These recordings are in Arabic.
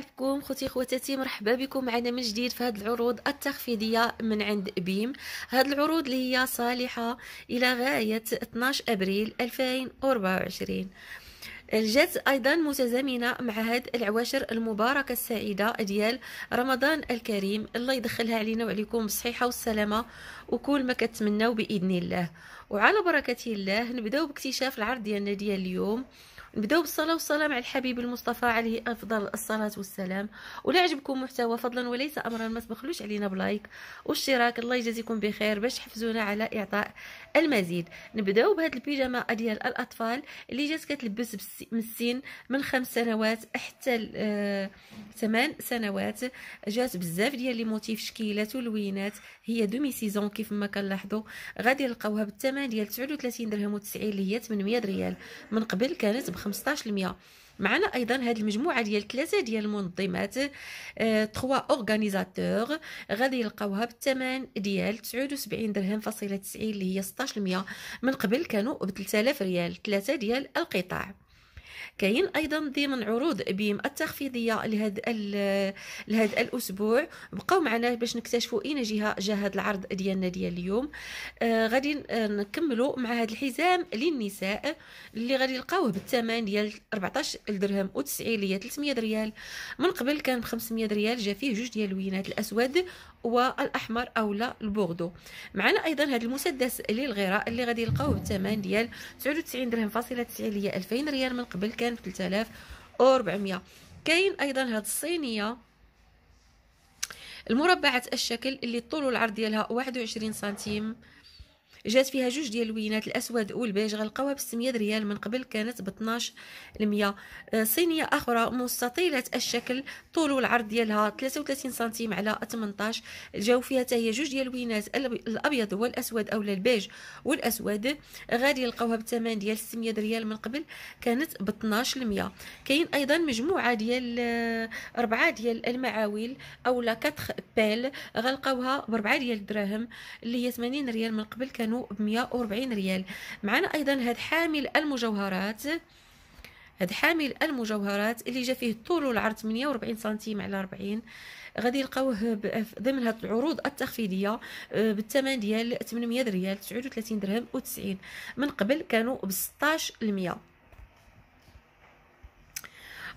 بكم خوتي خواتاتي مرحبا بكم معنا من جديد في هذه العروض التخفيضيه من عند بيم هذه العروض اللي هي صالحه الى غايه 12 ابريل 2024 جات ايضا متزامنه مع هاد العواشر المباركه السعيده ديال رمضان الكريم الله يدخلها علينا وعليكم بالصحيحه والسلامه وكل ما كتمنوا باذن الله وعلى بركه الله نبداو باكتشاف العرض ديالنا ديال اليوم نبداو بالصلاه والسلام على الحبيب المصطفى عليه افضل الصلاه والسلام ولا عجبكم محتوى فضلا وليس امرا ما تبخلوش علينا بلايك واشتراك الله يجازيكم بخير باش تحفزونا على اعطاء المزيد نبداو بهاد البيجامه ديال الاطفال اللي جات كتلبس من السن من خمس سنوات حتى آه، ثمان سنوات جات بزاف ديال لي موتيف شكيلات ولوينات هي دومي سيزون كيف ما كنلاحظوا غادي نلقاوها بالثمن ديال 39 درهم و90 اللي هي 800 ريال من قبل كانت ب 15% معنا ايضا هذه المجموعه ديال ثلاثه ديال المنظمات آه، تخوا اورغانيزاتور غادي يلقاوها بالثمن ديال 79 درهم فاصله 90 اللي هي 16% من قبل كانوا ب 3000 ريال ثلاثه ديال القطاع كاين ايضا ضمن عروض بيم التخفيضيه لهذا لهذا الاسبوع بقاو معنا باش نكتشفوا اين جهه جا هذا العرض ديالنا ديال اليوم آه غادي آه، نكملوا مع هذا الحزام للنساء اللي غادي يلقاوه بالثمن ديال 14 درهم و90 ليا 300 ريال من قبل كان ب 500 ريال جا فيه جوج ديال الوينات الاسود والاحمر اولا البوردو معنا ايضا هذا المسدس للغراء اللي غادي يلقاوه بالثمن ديال 99 درهم فاصله 90 ليا 2000 ريال من قبل قبل كان ب 3400 كاين ايضا هاد الصينيه المربعه الشكل اللي الطول والعرض ديالها 21 سنتيم جات فيها جوج ديال الوينات الاسود والبيج غلقاوها ب 600 ريال من قبل كانت ب 12 100 صينيه اخرى مستطيله الشكل طول والعرض ديالها 33 سنتيم على 18 جاو فيها حتى هي جوج ديال الوينات الابيض والاسود اولا البيج والاسود غادي يلقاوها بثمن ديال 600 ريال من قبل كانت ب 12 100 كاين ايضا مجموعه ديال آه، اربعه ديال المعاول اولا 4 بيل غلقاوها ب 4 ديال الدراهم اللي هي 80 ريال من قبل كانوا كيلو ب 140 ريال معنا ايضا هذا حامل المجوهرات هذا حامل المجوهرات اللي جا فيه الطول والعرض 48 سنتيم على 40 غادي يلقاوه ضمن هاد العروض التخفيضيه آه، بالثمن ديال 800 ريال 39 درهم و90 من قبل كانوا ب 16 المية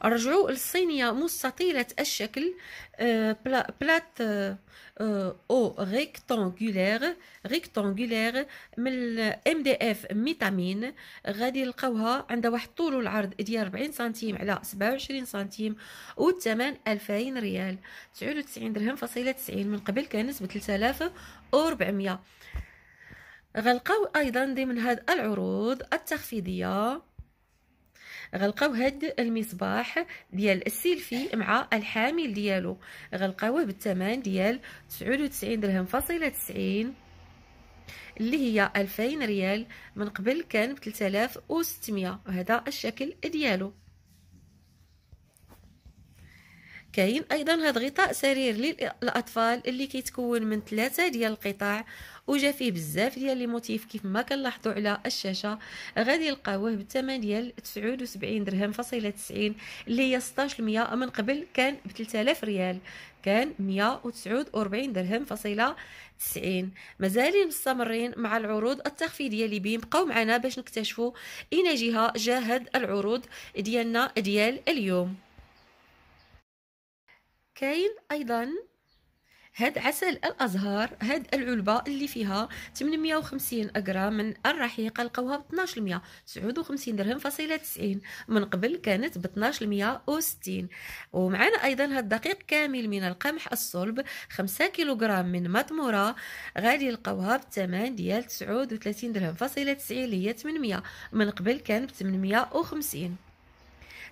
رجعوا للصينيه مستطيله الشكل آه، بلات آه، آه، او ريكتانغولير ريكتانغولير من الام دي اف ميتامين غادي نلقاوها عندها واحد الطول والعرض ديال 40 سنتيم على 27 سنتيم والثمن 2000 ريال 99 درهم فاصله 90 من قبل كانت ب 3400 غنلقاو ايضا ضمن هاد العروض التخفيضيه غلقاو هاد المصباح ديال السيلفي مع الحامل ديالو غلقاوه بالثمن ديال 99 درهم فاصله 90 اللي هي 2000 ريال من قبل كان ب 3600 وهذا الشكل ديالو كاين ايضا هذا غطاء سرير للاطفال اللي كيتكون من ثلاثه ديال القطاع وجا فيه بزاف ديال لي موتيف كيف ما كنلاحظوا على الشاشه غادي يلقاوه بالثمن ديال 79 درهم فاصله 90 اللي هي 16% من قبل كان ب 3000 ريال كان 149 درهم فاصله 90 مازالين مستمرين مع العروض التخفيضيه اللي بين بقاو معنا باش نكتشفوا اين جهه جاهد العروض ديالنا ديال اليوم كاين ايضا هاد عسل الازهار هاد العلبه اللي فيها 850 غرام من الرحيق لقاوها ب 12 59 درهم فاصله 90 من قبل كانت ب 12 160 ومعنا ايضا هاد دقيق كامل من القمح الصلب 5 كيلوغرام من مطموره غادي لقاوها بثمن ديال 39 درهم فاصله 90 اللي هي 800 من قبل كان ب 850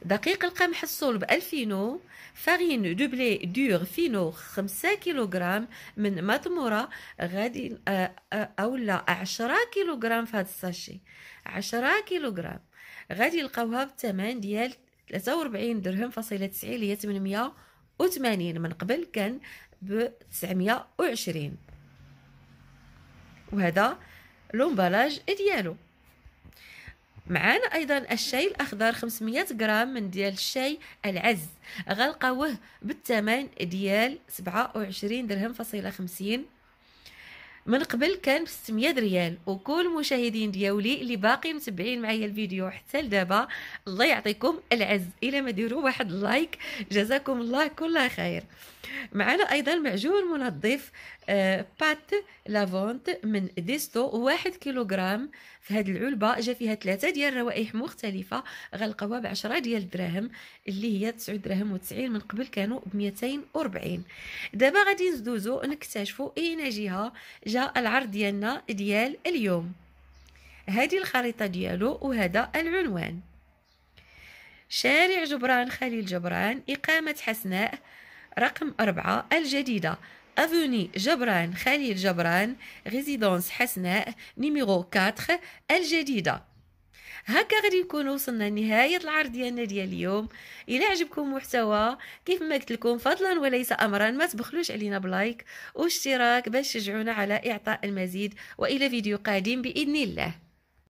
دقيق القمح الصلب الفينو فارين دوبلي دور فينو خمسة كيلوغرام من مضموره غادي آه، آه، أو لا عشرة كيلوغرام في هذا الساشي عشرة كيلوغرام غادي نلقاوها بالثمن ديال 43 درهم فاصلة 90 اللي هي 880 من قبل كان ب 920 وهذا لومبالاج ديالو معانا ايضا الشاي الاخضر 500 غرام من ديال الشاي العز غنلقاوه بالثمن ديال 27 درهم فاصله 50 من قبل كان ب 600 ريال وكل المشاهدين دياولي اللي باقي متبعين معايا الفيديو حتى لدابا الله يعطيكم العز الا ما ديروا واحد لايك جزاكم الله كل خير معنا ايضا معجون منظف بات آه، لافونت من ديستو واحد كيلوغرام في هاد العلبة جا فيها ثلاثة ديال الروائح مختلفة غلقوها بعشرة ديال الدراهم اللي هي تسعود دراهم وتسعين من قبل كانوا بميتين وربعين دابا غادي ندوزو نكتشفو اين جهة جا العرض ديالنا ديال اليوم هذه الخريطة ديالو وهذا العنوان شارع جبران خليل جبران إقامة حسناء رقم أربعة الجديدة افوني جبران خليل جبران ريزيدونس حسناء نيميرو 4 الجديدة هكا غادي نكون وصلنا لنهاية العرض ديالنا ديال اليوم إلا عجبكم المحتوى كيف ما قلت لكم فضلا وليس أمرا ما تبخلوش علينا بلايك واشتراك باش تشجعونا على إعطاء المزيد وإلى فيديو قادم بإذن الله